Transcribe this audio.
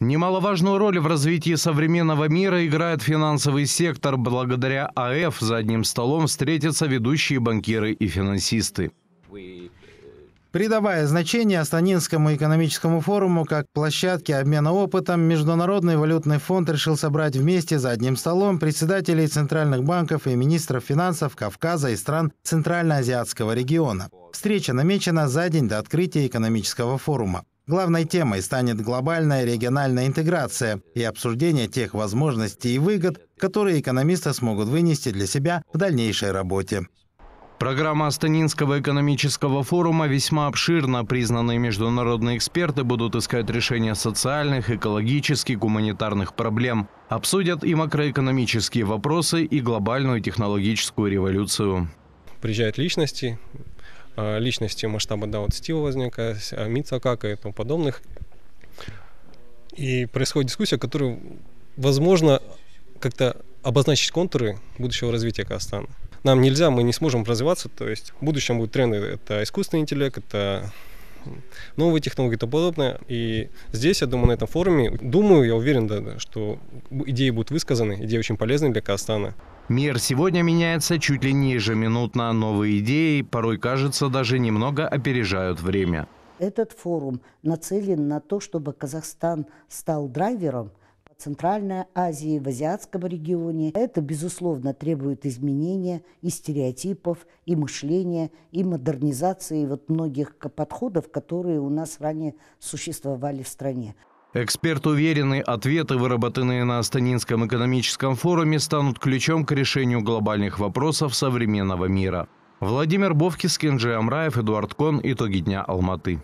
Немаловажную роль в развитии современного мира играет финансовый сектор. Благодаря АФ за одним столом встретятся ведущие банкиры и финансисты. Придавая значение Астанинскому экономическому форуму как площадке обмена опытом, Международный валютный фонд решил собрать вместе за одним столом председателей центральных банков и министров финансов Кавказа и стран Центральноазиатского региона. Встреча намечена за день до открытия экономического форума. Главной темой станет глобальная региональная интеграция и обсуждение тех возможностей и выгод, которые экономисты смогут вынести для себя в дальнейшей работе. Программа Астанинского экономического форума весьма обширна. Признанные международные эксперты будут искать решения социальных, экологических, гуманитарных проблем. Обсудят и макроэкономические вопросы, и глобальную технологическую революцию. Приезжают личности, а, личности масштаба да, вот Стива Возника, Мицакака и тому подобных. И происходит дискуссия, которую, возможно, как-то обозначить контуры будущего развития Казахстана. Нам нельзя, мы не сможем развиваться, то есть в будущем будут тренды, это искусственный интеллект, это новые технологии и тому подобное. И здесь, я думаю, на этом форуме, думаю, я уверен, да, что идеи будут высказаны, идеи очень полезны для Казахстана. Мир сегодня меняется чуть ли не ежеминутно. А новые идеи, порой, кажется, даже немного опережают время. Этот форум нацелен на то, чтобы Казахстан стал драйвером – Центральной Азии, в Азиатском регионе. Это, безусловно, требует изменения и стереотипов, и мышления, и модернизации вот многих подходов, которые у нас ранее существовали в стране. Эксперт уверены, ответы, выработанные на Астанинском экономическом форуме, станут ключом к решению глобальных вопросов современного мира. Владимир Бовкис, Кенджи Амраев, Эдуард Кон. Итоги дня Алматы.